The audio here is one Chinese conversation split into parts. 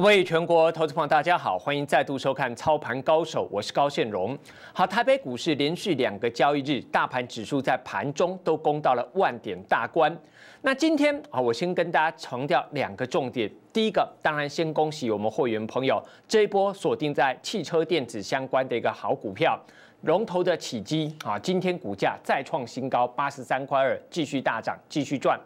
各位全国投资朋友，大家好，欢迎再度收看《操盘高手》，我是高现荣。好，台北股市连续两个交易日，大盘指数在盘中都攻到了万点大关。那今天啊，我先跟大家强调两个重点。第一个，当然先恭喜我们会员朋友，这一波锁定在汽车电子相关的一个好股票，龙头的起机啊，今天股价再创新高，八十三块二，继续大涨，继续赚。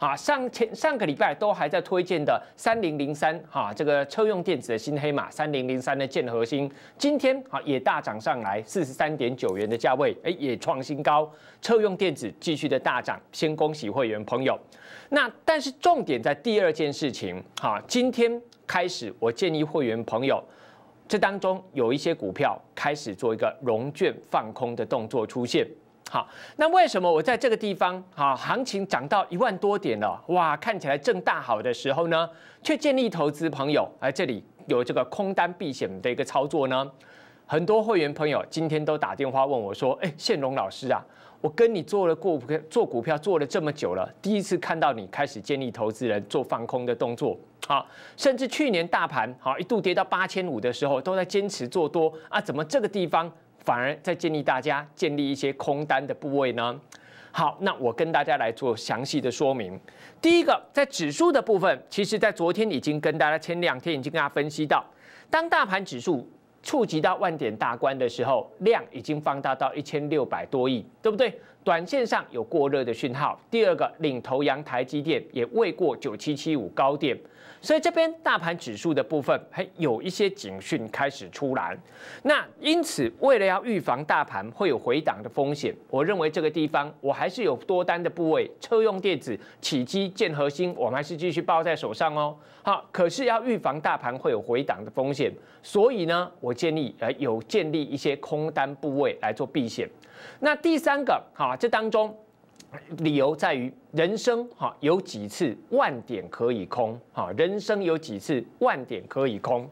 啊，上前上个礼拜都还在推荐的三零零三，哈，这个车用电子的新黑马三零零三的建核心，今天啊也大涨上来四十三点九元的价位，哎，也创新高，车用电子继续的大涨，先恭喜会员朋友。那但是重点在第二件事情，哈，今天开始我建议会员朋友，这当中有一些股票开始做一个融券放空的动作出现。好，那为什么我在这个地方啊，行情涨到一万多点了，哇，看起来正大好的时候呢，却建立投资朋友，哎，这里有这个空单避险的一个操作呢？很多会员朋友今天都打电话问我说，哎，宪荣老师啊，我跟你做了过做股票做了这么久了，第一次看到你开始建立投资人做放空的动作，好，甚至去年大盘好一度跌到八千五的时候，都在坚持做多啊，怎么这个地方？反而在建议大家建立一些空单的部位呢。好，那我跟大家来做详细的说明。第一个，在指数的部分，其实在昨天已经跟大家，前两天已经跟大家分析到，当大盘指数触及到万点大关的时候，量已经放大到一千六百多亿，对不对？短线上有过热的讯号。第二个，领头羊台积电也未过九七七五高点。所以这边大盘指数的部分还有一些警讯开始出来，那因此为了要预防大盘会有回档的风险，我认为这个地方我还是有多单的部位，车用电子、起机、建核心，我们还是继续抱在手上哦。好，可是要预防大盘会有回档的风险，所以呢，我建议呃有建立一些空单部位来做避险。那第三个，好，这当中。理由在于，人生哈有几次万点可以空哈，人生有几次万点可以空，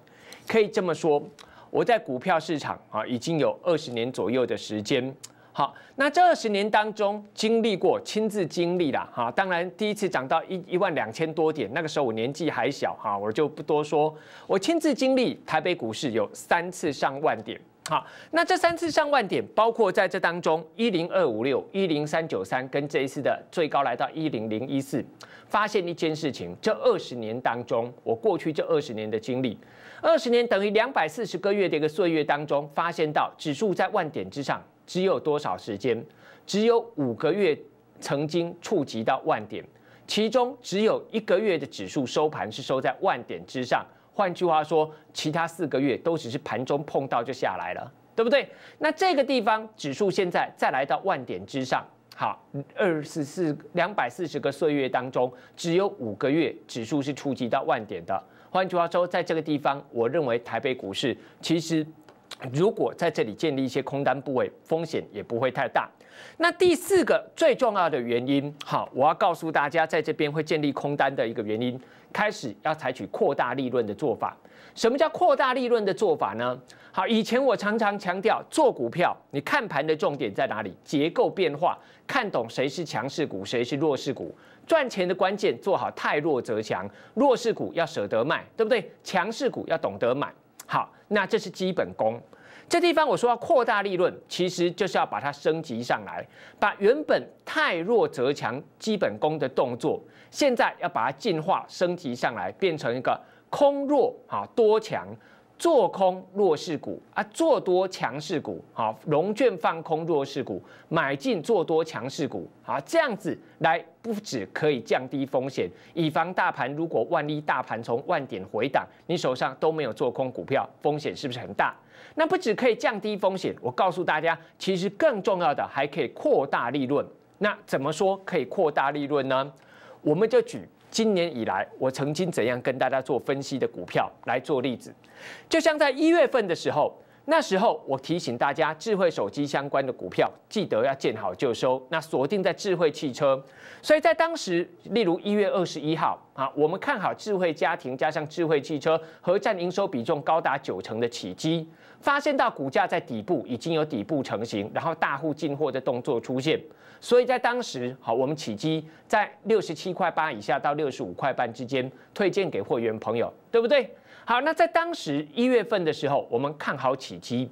可以这么说，我在股票市场啊已经有二十年左右的时间，好，那这二十年当中经历过亲自经历了哈，当然第一次涨到一一万两千多点，那个时候我年纪还小哈，我就不多说，我亲自经历台北股市有三次上万点。好，那这三次上万点，包括在这当中一零二五六、一零三九三跟这一次的最高来到一零零一四，发现一件事情：这二十年当中，我过去这二十年的经历，二十年等于两百四十个月的一个岁月当中，发现到指数在万点之上只有多少时间？只有五个月曾经触及到万点，其中只有一个月的指数收盘是收在万点之上。换句话说，其他四个月都只是盘中碰到就下来了，对不对？那这个地方指数现在再来到万点之上，好，二十四两百四十个岁月当中，只有五个月指数是触及到万点的。换句话说，在这个地方，我认为台北股市其实。如果在这里建立一些空单部位，风险也不会太大。那第四个最重要的原因，好，我要告诉大家，在这边会建立空单的一个原因，开始要采取扩大利润的做法。什么叫扩大利润的做法呢？好，以前我常常强调做股票，你看盘的重点在哪里？结构变化，看懂谁是强势股，谁是弱势股，赚钱的关键做好太弱则强，弱势股要舍得卖，对不对？强势股要懂得买。好，那这是基本功。这地方我说要扩大利润，其实就是要把它升级上来，把原本太弱则强基本功的动作，现在要把它进化升级上来，变成一个空弱啊多强。做空弱势股啊，做多强势股啊，融券放空弱势股，买进做多强势股啊，这样子来，不止可以降低风险，以防大盘如果万一大盘从万点回档，你手上都没有做空股票，风险是不是很大？那不止可以降低风险，我告诉大家，其实更重要的还可以扩大利润。那怎么说可以扩大利润呢？我们就举。今年以来，我曾经怎样跟大家做分析的股票来做例子，就像在一月份的时候。那时候我提醒大家，智慧手机相关的股票记得要见好就收。那锁定在智慧汽车，所以在当时，例如一月二十一号啊，我们看好智慧家庭加上智慧汽车，合占营收比重高达九成的起机，发现到股价在底部已经有底部成型，然后大户进货的动作出现。所以在当时好，我们起机在六十七块八以下到六十五块半之间，推荐给会员朋友，对不对？好，那在当时一月份的时候，我们看好起机，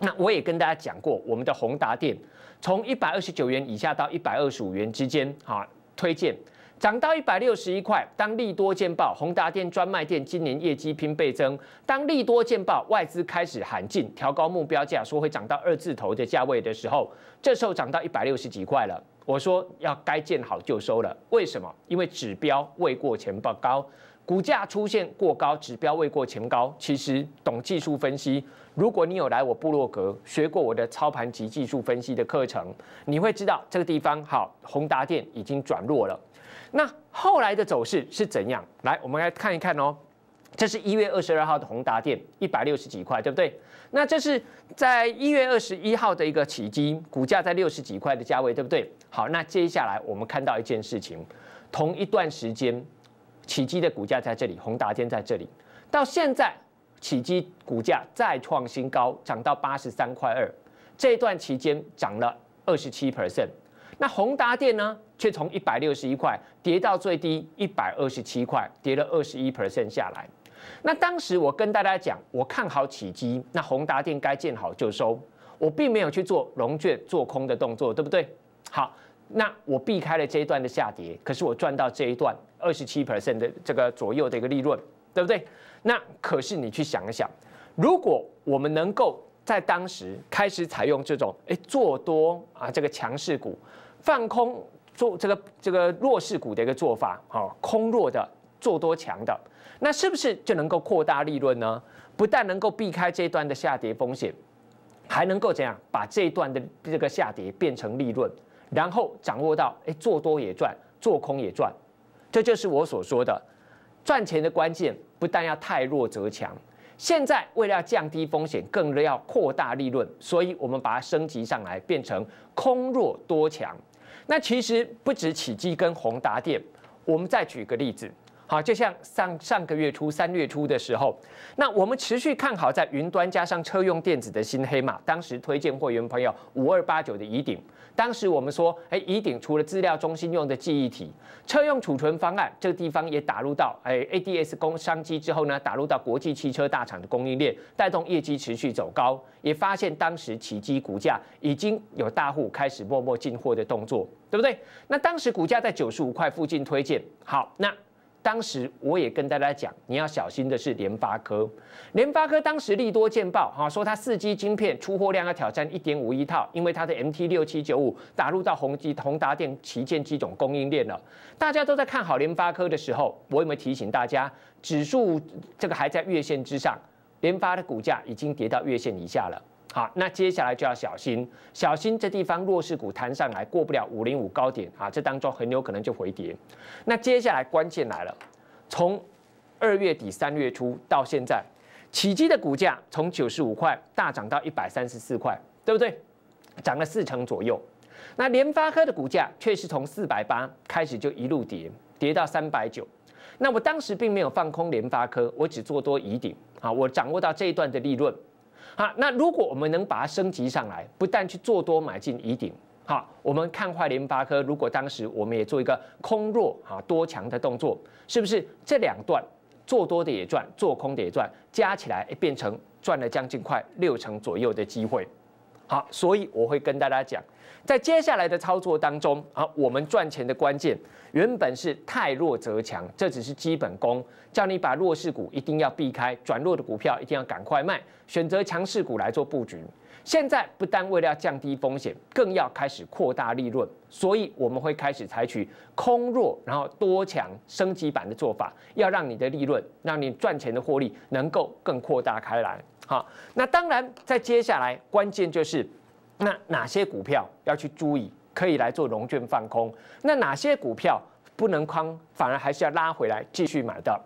那我也跟大家讲过，我们的宏达电从一百二十九元以下到一百二十五元之间哈，推荐涨到一百六十一块，当利多见报，宏达电专卖店今年业绩拼倍增，当利多见报，外资开始喊进，调高目标价，说会涨到二字头的价位的时候，这时候涨到一百六十几块了，我说要该见好就收了，为什么？因为指标未过前报高。股价出现过高，指标未过前高。其实懂技术分析，如果你有来我部落格学过我的操盘及技术分析的课程，你会知道这个地方好，宏达电已经转弱了。那后来的走势是怎样？来，我们来看一看哦。这是一月二十二号的宏达电，一百六十几块，对不对？那这是在一月二十一号的一个起基，股价在六十几块的价位，对不对？好，那接下来我们看到一件事情，同一段时间。起基的股价在这里，宏达电在这里。到现在，起基股价再创新高，涨到八十三块二，这一段期间涨了二十七 percent。那宏达电呢，却从一百六十一块跌到最低一百二十七块，跌了二十一 percent 下来。那当时我跟大家讲，我看好起基，那宏达电该见好就收，我并没有去做融券做空的动作，对不对？好。那我避开了这一段的下跌，可是我赚到这一段二十七 percent 的这个左右的一个利润，对不对？那可是你去想一想，如果我们能够在当时开始采用这种哎做多啊这个强势股，放空做这个这个弱势股的一个做法啊，空弱的做多强的，那是不是就能够扩大利润呢？不但能够避开这一段的下跌风险，还能够怎样把这一段的这个下跌变成利润？然后掌握到，哎，做多也赚，做空也赚，这就是我所说的赚钱的关键。不但要太弱则强，现在为了要降低风险，更要扩大利润，所以我们把它升级上来，变成空弱多强。那其实不止起基跟宏达电，我们再举一个例子。好，就像上上个月初、三月初的时候，那我们持续看好在云端加上车用电子的新黑马，当时推荐会员朋友五二八九的移顶。当时我们说，哎，移顶除了资料中心用的记忆体，车用储存方案这个地方也打入到哎，A D S 工商机之后呢，打入到国际汽车大厂的供应链，带动业绩持续走高。也发现当时奇迹股价已经有大户开始默默进货的动作，对不对？那当时股价在九十五块附近推荐。好，那。当时我也跟大家讲，你要小心的是联发科。联发科当时利多见报，哈，说它四 G 晶片出货量要挑战一点五亿套，因为它的 MT 六七九五打入到宏基、宏达电旗舰机种供应链了。大家都在看好联发科的时候，我有没有提醒大家，指数这个还在月线之上，联发的股价已经跌到月线以下了。好，那接下来就要小心，小心这地方弱势股弹上来过不了五零五高点啊，这当中很有可能就回跌。那接下来关键来了，从二月底三月初到现在，起基的股价从九十五块大涨到一百三十四块，对不对？涨了四成左右。那联发科的股价却是从四百八开始就一路跌，跌到三百九。那我当时并没有放空联发科，我只做多疑顶啊，我掌握到这一段的利润。好，那如果我们能把它升级上来，不但去做多买进乙顶，好，我们看坏联发科，如果当时我们也做一个空弱哈多强的动作，是不是这两段做多的也赚，做空的也赚，加起来变成赚了将近快六成左右的机会。好，所以我会跟大家讲，在接下来的操作当中啊，我们赚钱的关键原本是太弱则强，这只是基本功，叫你把弱势股一定要避开，转弱的股票一定要赶快卖，选择强势股来做布局。现在不但为了要降低风险，更要开始扩大利润，所以我们会开始采取空弱，然后多强升级版的做法，要让你的利润，让你赚钱的获利能够更扩大开来。好，那当然，在接下来关键就是，那哪些股票要去注意，可以来做融券放空；那哪些股票不能空，反而还是要拉回来继续买的。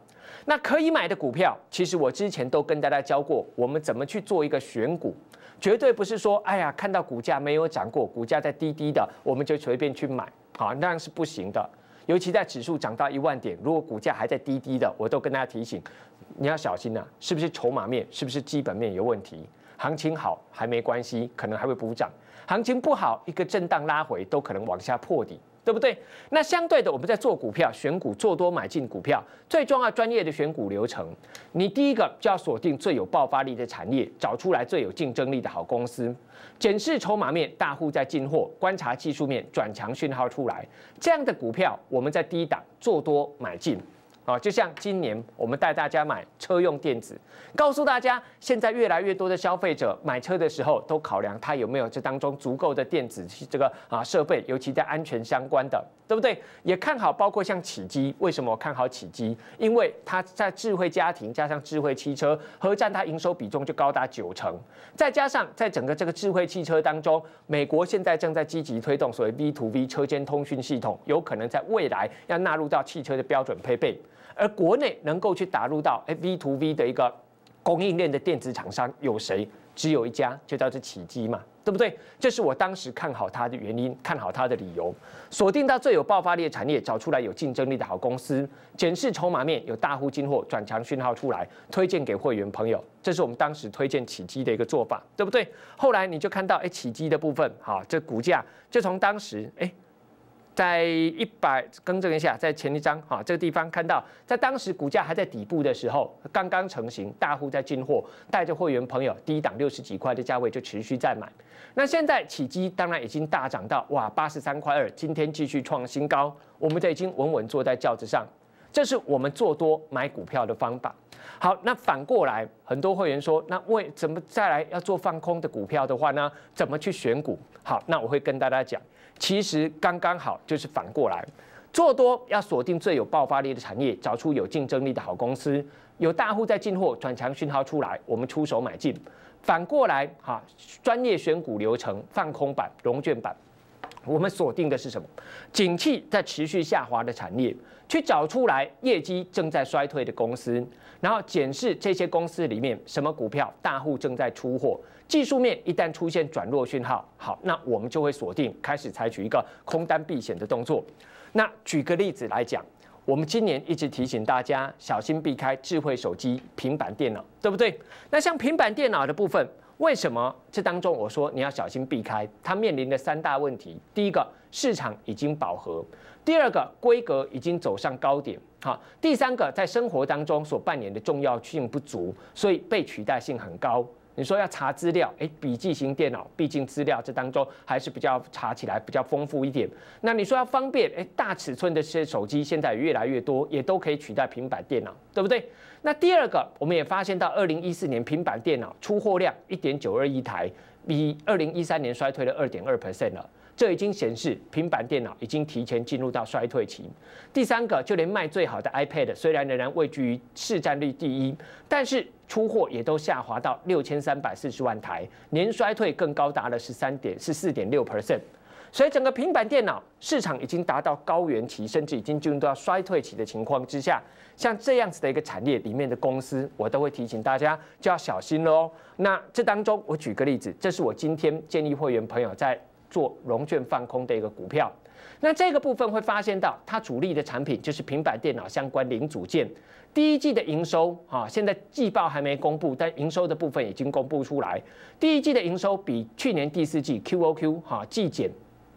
那可以买的股票，其实我之前都跟大家教过，我们怎么去做一个选股，绝对不是说，哎呀，看到股价没有涨过，股价在低低的，我们就随便去买，好，那样是不行的。尤其在指数涨到一万点，如果股价还在低低的，我都跟大家提醒。你要小心呐，是不是筹码面，是不是基本面有问题？行情好还没关系，可能还会补涨；行情不好，一个震荡拉回都可能往下破底，对不对？那相对的，我们在做股票、选股、做多、买进股票，最重要专业的选股流程，你第一个就要锁定最有爆发力的产业，找出来最有竞争力的好公司，检视筹码面，大户在进货，观察技术面转强讯号出来，这样的股票我们在低档做多买进。哦，就像今年我们带大家买车用电子，告诉大家，现在越来越多的消费者买车的时候都考量它有没有这当中足够的电子这个啊设备，尤其在安全相关的。对不对？也看好包括像起基，为什么我看好起基？因为它在智慧家庭加上智慧汽车合占，它营收比重就高达九成。再加上在整个这个智慧汽车当中，美国现在正在积极推动所谓 V to V 车间通讯系统，有可能在未来要纳入到汽车的标准配备。而国内能够去打入到 V to V 的一个供应链的电子厂商有谁？只有一家，就叫做起基嘛。对不对？这是我当时看好它的原因，看好它的理由，锁定到最有爆发力的产业，找出来有竞争力的好公司，检视筹码面有大户进货转强讯号出来，推荐给会员朋友，这是我们当时推荐起机的一个做法，对不对？后来你就看到，哎，起机的部分，好，这股价就从当时，哎。在一百更正一下，在前一张哈这个地方看到，在当时股价还在底部的时候，刚刚成型，大户在进货，带着会员朋友，低档六十几块的价位就持续在买。那现在起基当然已经大涨到哇八十三块二，今天继续创新高，我们已经稳稳坐在轿子上。这是我们做多买股票的方法。好，那反过来，很多会员说，那为怎么再来要做放空的股票的话呢？怎么去选股？好，那我会跟大家讲，其实刚刚好就是反过来，做多要锁定最有爆发力的产业，找出有竞争力的好公司，有大户在进货，转强讯号出来，我们出手买进。反过来，哈，专业选股流程，放空版、融券版，我们锁定的是什么？景气在持续下滑的产业。去找出来业绩正在衰退的公司，然后检视这些公司里面什么股票大户正在出货，技术面一旦出现转弱讯号，好，那我们就会锁定，开始采取一个空单避险的动作。那举个例子来讲，我们今年一直提醒大家小心避开智慧手机、平板电脑，对不对？那像平板电脑的部分。为什么这当中我说你要小心避开它面临的三大问题？第一个，市场已经饱和；第二个，规格已经走上高点；好，第三个，在生活当中所扮演的重要性不足，所以被取代性很高。你说要查资料，哎，笔记型电脑毕竟资料这当中还是比较查起来比较丰富一点。那你说要方便，哎，大尺寸的些手机现在越来越多，也都可以取代平板电脑，对不对？那第二个，我们也发现到二零一四年平板电脑出货量一点九二亿台，比二零一三年衰退了二点二 percent 了。这已经显示平板电脑已经提前进入到衰退期。第三个，就连卖最好的 iPad，虽然仍然位居于市占率第一，但是出货也都下滑到六千三百四十万台，年衰退更高达了十三点十四点六 percent。所以整个平板电脑市场已经达到高原期，甚至已经进入到衰退期的情况之下，像这样子的一个产业里面的公司，我都会提醒大家就要小心了哦。那这当中，我举个例子，这是我今天建议会员朋友在。做融券放空的一个股票，那这个部分会发现到它主力的产品就是平板电脑相关零组件。第一季的营收啊，现在季报还没公布，但营收的部分已经公布出来。第一季的营收比去年第四季 QOQ 哈季减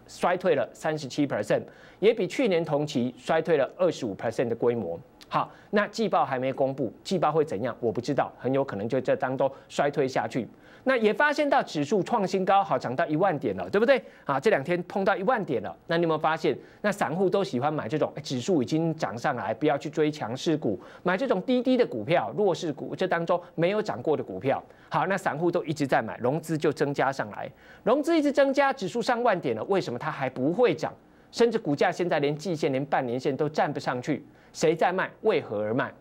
衰退了三十七 percent，也比去年同期衰退了二十五 percent 的规模。好，那季报还没公布，季报会怎样？我不知道，很有可能就在当中衰退下去。那也发现到指数创新高，好，涨到一万点了，对不对？啊，这两天碰到一万点了。那你有没有发现，那散户都喜欢买这种指数已经涨上来，不要去追强势股，买这种低低的股票、弱势股，这当中没有涨过的股票。好，那散户都一直在买，融资就增加上来，融资一直增加，指数上万点了，为什么它还不会涨？甚至股价现在连季线、连半年线都站不上去，谁在卖？为何而卖？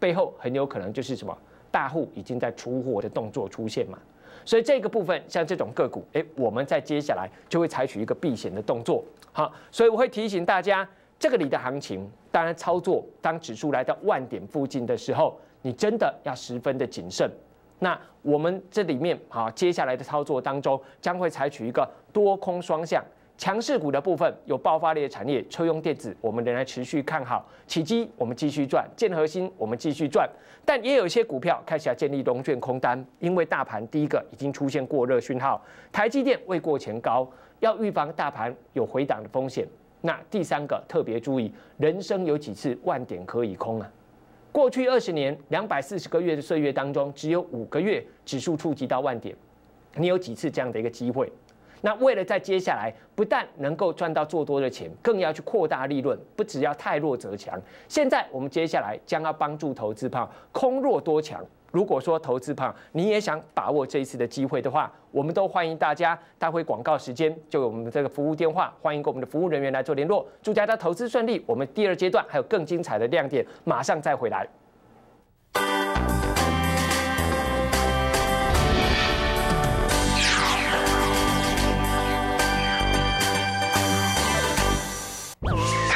背后很有可能就是什么大户已经在出货的动作出现嘛？所以这个部分像这种个股，诶，我们在接下来就会采取一个避险的动作，好，所以我会提醒大家，这个里的行情，当然操作当指数来到万点附近的时候，你真的要十分的谨慎。那我们这里面好，接下来的操作当中将会采取一个多空双向。强势股的部分有爆发力的产业，车用电子我们仍然持续看好，起机我们继续赚，建核心我们继续赚，但也有一些股票开始要建立龙卷空单，因为大盘第一个已经出现过热讯号，台积电未过前高，要预防大盘有回档的风险。那第三个特别注意，人生有几次万点可以空啊？过去二十年两百四十个月的岁月当中，只有五个月指数触及到万点，你有几次这样的一个机会？那为了在接下来不但能够赚到做多的钱，更要去扩大利润，不只要太弱则强。现在我们接下来将要帮助投资胖空弱多强。如果说投资胖你也想把握这一次的机会的话，我们都欢迎大家待会广告时间，就有我们这个服务电话，欢迎跟我们的服务人员来做联络。祝大家投资顺利。我们第二阶段还有更精彩的亮点，马上再回来。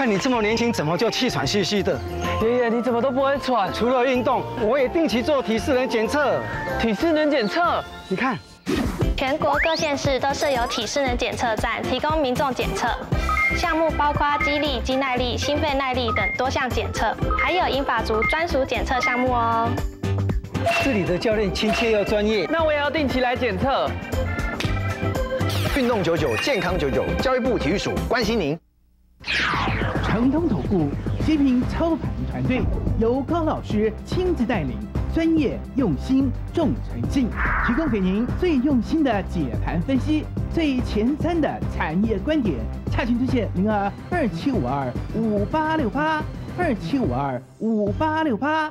你这么年轻，怎么就气喘吁吁的？爷爷，你怎么都不会喘？除了运动，我也定期做体适能检测。体适能检测，你看，全国各县市都设有体适能检测站，提供民众检测。项目包括肌力、肌耐力、心肺耐力等多项检测，还有英法族专属检测项目哦。这里的教练亲切又专业，那我也要定期来检测。运动九九，健康九九，教育部体育署关心您。恒通投顾极品操盘团队由高老师亲自带领，专业、用心、重诚信，提供给您最用心的解盘分析、最前瞻的产业观点。查询推荐零二二七五二五八六八二七五二五八六八。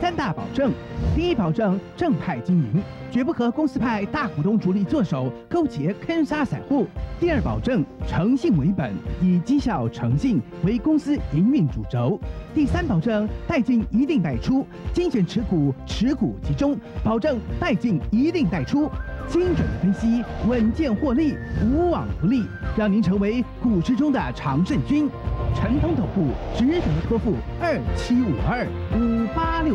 三大保证：第一保证正派经营，绝不和公司派大股东主力做手勾结坑杀散户；第二保证诚信为本，以绩效诚信为公司营运主轴；第三保证代进一定代出，精选持股，持股集中，保证代进一定代出，精准的分析，稳健获利，无往不利，让您成为股市中的常胜军。陈通总部值得托付，二七五二五八六。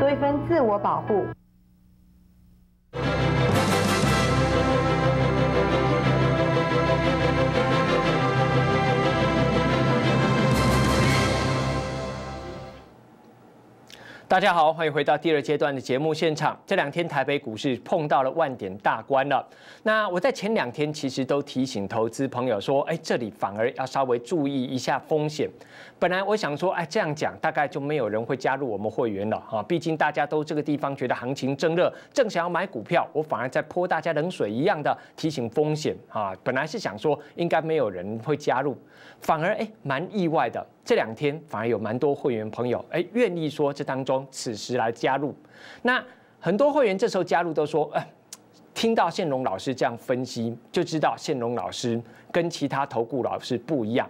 多一份自我保护。大家好，欢迎回到第二阶段的节目现场。这两天台北股市碰到了万点大关了。那我在前两天其实都提醒投资朋友说，哎，这里反而要稍微注意一下风险。本来我想说，哎，这样讲大概就没有人会加入我们会员了啊，毕竟大家都这个地方觉得行情正热，正想要买股票，我反而在泼大家冷水一样的提醒风险啊。本来是想说应该没有人会加入，反而哎蛮意外的。这两天反而有蛮多会员朋友哎，愿意说这当中此时来加入。那很多会员这时候加入都说，哎，听到线龙老师这样分析，就知道线龙老师跟其他投顾老师不一样。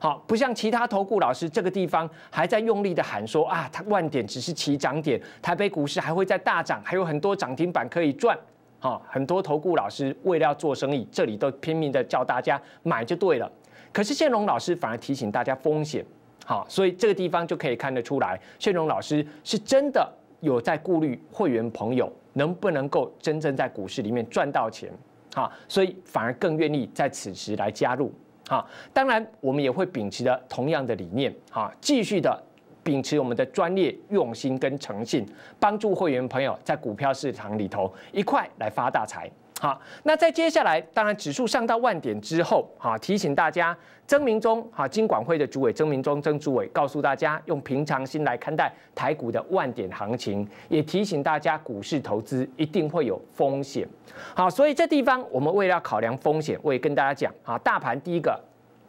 好，不像其他投顾老师这个地方还在用力的喊说啊，它万点只是起涨点，台北股市还会再大涨，还有很多涨停板可以赚。好，很多投顾老师为了要做生意，这里都拼命的叫大家买就对了。可是线龙老师反而提醒大家风险。好，所以这个地方就可以看得出来，炫荣老师是真的有在顾虑会员朋友能不能够真正在股市里面赚到钱，哈，所以反而更愿意在此时来加入，哈，当然我们也会秉持着同样的理念，哈，继续的秉持我们的专业、用心跟诚信，帮助会员朋友在股票市场里头一块来发大财。好，那在接下来，当然指数上到万点之后，好提醒大家，曾明忠，哈金管会的主委曾明忠曾主委告诉大家，用平常心来看待台股的万点行情，也提醒大家股市投资一定会有风险。好，所以这地方我们为了考量风险，我也跟大家讲，啊，大盘第一个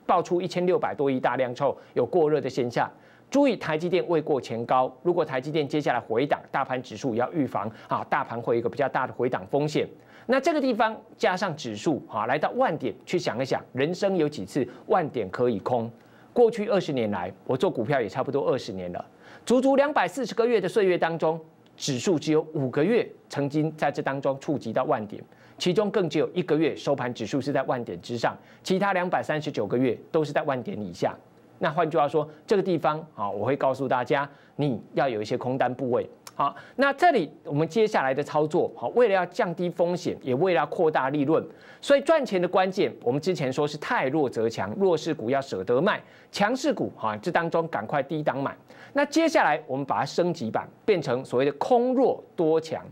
爆出一千六百多亿大量之后，有过热的现象，注意台积电未过前高，如果台积电接下来回档，大盘指数要预防，啊，大盘会有一个比较大的回档风险。那这个地方加上指数啊，来到万点，去想一想，人生有几次万点可以空？过去二十年来，我做股票也差不多二十年了，足足两百四十个月的岁月当中，指数只有五个月曾经在这当中触及到万点，其中更只有一个月收盘指数是在万点之上，其他两百三十九个月都是在万点以下。那换句话说，这个地方啊，我会告诉大家，你要有一些空单部位。好，那这里我们接下来的操作，好，为了要降低风险，也为了扩大利润，所以赚钱的关键，我们之前说是太弱则强，弱势股要舍得卖，强势股哈，这当中赶快低档买。那接下来我们把它升级版，变成所谓的空弱多强，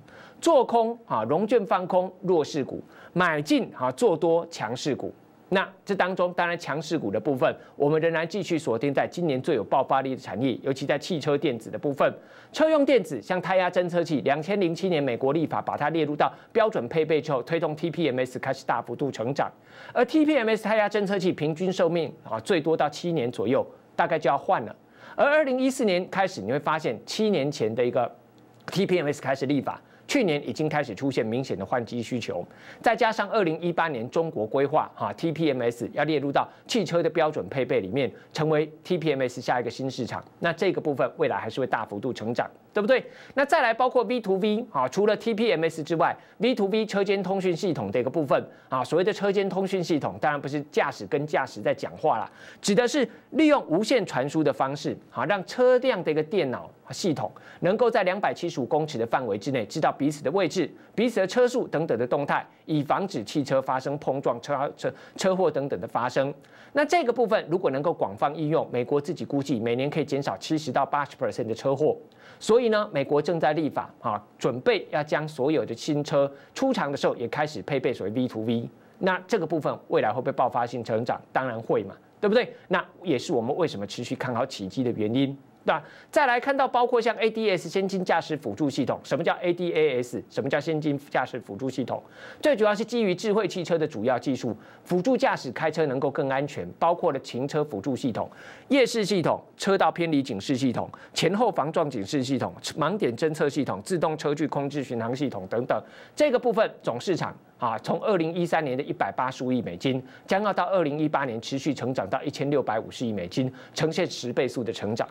做空啊，融券放空弱势股，买进啊，做多强势股。那这当中当然强势股的部分，我们仍然继续锁定在今年最有爆发力的产业，尤其在汽车电子的部分。车用电子像胎压侦测器，两千零七年美国立法把它列入到标准配备之后，推动 TPMS 开始大幅度成长。而 TPMS 胎压侦测器平均寿命啊，最多到七年左右，大概就要换了。而二零一四年开始，你会发现七年前的一个 TPMS 开始立法。去年已经开始出现明显的换机需求，再加上二零一八年中国规划哈 TPMS 要列入到汽车的标准配备里面，成为 TPMS 下一个新市场，那这个部分未来还是会大幅度成长。对不对？那再来包括 V to V 啊，除了 TPMS 之外 v to V 车间通讯系统的一个部分啊，所谓的车间通讯系统，当然不是驾驶跟驾驶在讲话啦，指的是利用无线传输的方式啊，让车辆的一个电脑系统能够在两百七十五公尺的范围之内，知道彼此的位置、彼此的车速等等的动态，以防止汽车发生碰撞、车车车祸等等的发生。那这个部分如果能够广泛应用，美国自己估计每年可以减少七十到八十 percent 的车祸，所以。呢？美国正在立法啊，准备要将所有的新车出厂的时候也开始配备所谓 v to v 那这个部分未来会不会爆发性成长？当然会嘛，对不对？那也是我们为什么持续看好起机的原因。对吧？再来看到包括像 ADS 先进驾驶辅助系统，什么叫 ADAS？什么叫先进驾驶辅助系统？最主要是基于智慧汽车的主要技术，辅助驾驶开车能够更安全，包括了行车辅助系统、夜视系统、车道偏离警示系统、前后防撞警示系统、盲点侦测系统、自动车距控制巡航系统等等。这个部分总市场啊，从二零一三年的一百八十五亿美金，将要到二零一八年持续成长到一千六百五十亿美金，呈现十倍速的成长。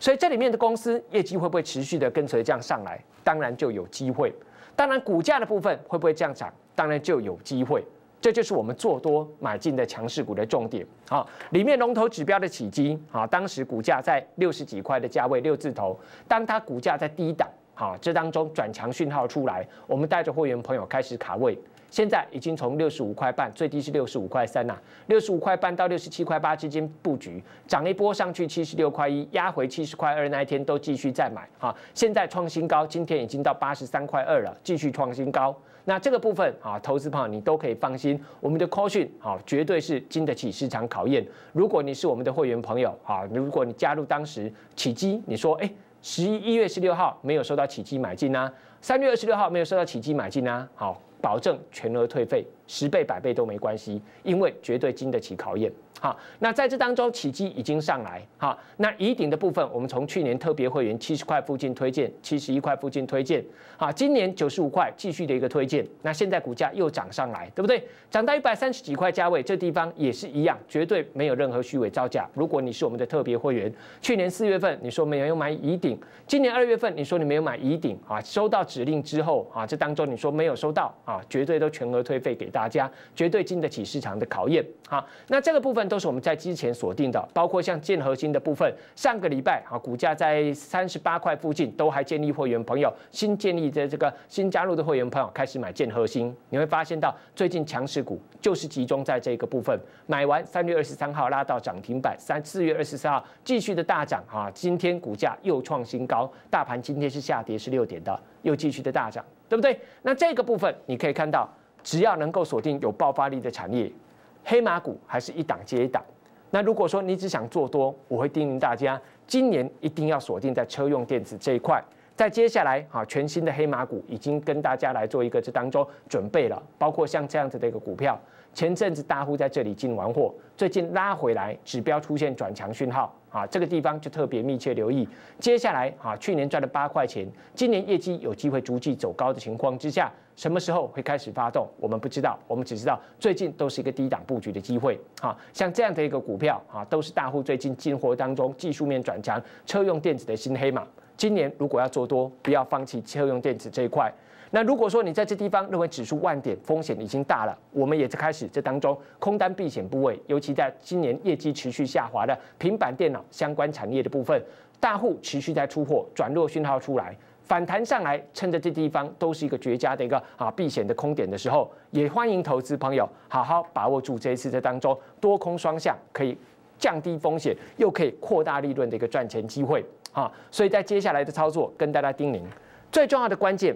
所以这里面的公司业绩会不会持续的跟随这样上来，当然就有机会；当然股价的部分会不会这样涨，当然就有机会。这就是我们做多买进的强势股的重点。好，里面龙头指标的起基，啊，当时股价在六十几块的价位，六字头。当它股价在低档，哈，这当中转强讯号出来，我们带着会员朋友开始卡位。现在已经从六十五块半，最低是六十五块三呐，六十五块半到六十七块八之间布局，涨一波上去七十六块一，压回七十块二，那一天都继续再买啊。现在创新高，今天已经到八十三块二了，继续创新高。那这个部分啊，投资朋友你都可以放心，我们的 c a 科讯啊，绝对是经得起市场考验。如果你是我们的会员朋友啊，如果你加入当时起机，你说哎，十一月十六号没有收到起机买进啊，三月二十六号没有收到起机买进啊，好。保证全额退费，十倍、百倍都没关系，因为绝对经得起考验。好，那在这当中，起迹已经上来，好，那乙顶的部分，我们从去年特别会员七十块附近推荐，七十一块附近推荐，啊，今年九十五块继续的一个推荐，那现在股价又涨上来，对不对？涨到一百三十几块价位，这地方也是一样，绝对没有任何虚伪造假。如果你是我们的特别会员，去年四月份你说没有买乙顶，今年二月份你说你没有买乙顶，啊，收到指令之后，啊，这当中你说没有收到，啊，绝对都全额退费给大家，绝对经得起市场的考验，好，那这个部分。都是我们在之前锁定的，包括像建核心的部分，上个礼拜啊，股价在三十八块附近都还建立会员朋友，新建立的这个新加入的会员朋友开始买建核心，你会发现到最近强势股就是集中在这个部分，买完三月二十三号拉到涨停板，三四月二十三号继续的大涨啊，今天股价又创新高，大盘今天是下跌十六点的，又继续的大涨，对不对？那这个部分你可以看到，只要能够锁定有爆发力的产业。黑马股还是一档接一档。那如果说你只想做多，我会叮咛大家，今年一定要锁定在车用电子这一块。在接下来啊，全新的黑马股已经跟大家来做一个这当中准备了，包括像这样子的一个股票，前阵子大户在这里进完货，最近拉回来，指标出现转强讯号啊，这个地方就特别密切留意。接下来啊，去年赚了八块钱，今年业绩有机会逐季走高的情况之下。什么时候会开始发动？我们不知道，我们只知道最近都是一个低档布局的机会。哈，像这样的一个股票啊，都是大户最近进货当中，技术面转强，车用电子的新黑马。今年如果要做多，不要放弃车用电子这一块。那如果说你在这地方认为指数万点，风险已经大了，我们也在开始这当中空单避险部位，尤其在今年业绩持续下滑的平板电脑相关产业的部分，大户持续在出货，转弱讯号出来。反弹上来，趁着这地方都是一个绝佳的一个啊避险的空点的时候，也欢迎投资朋友好好把握住这一次这当中多空双向可以降低风险，又可以扩大利润的一个赚钱机会啊！所以在接下来的操作，跟大家叮咛，最重要的关键，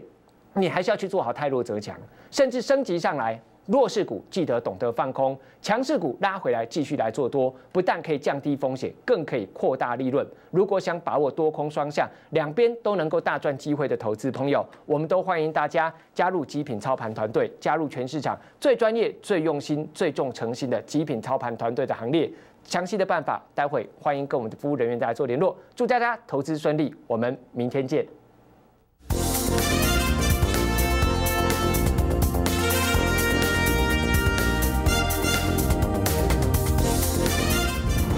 你还是要去做好泰弱则强，甚至升级上来。弱势股记得懂得放空，强势股拉回来继续来做多，不但可以降低风险，更可以扩大利润。如果想把握多空双向，两边都能够大赚机会的投资朋友，我们都欢迎大家加入极品操盘团队，加入全市场最专业、最用心、最重诚信的极品操盘团队的行列。详细的办法，待会欢迎跟我们的服务人员来做联络。祝大家投资顺利，我们明天见。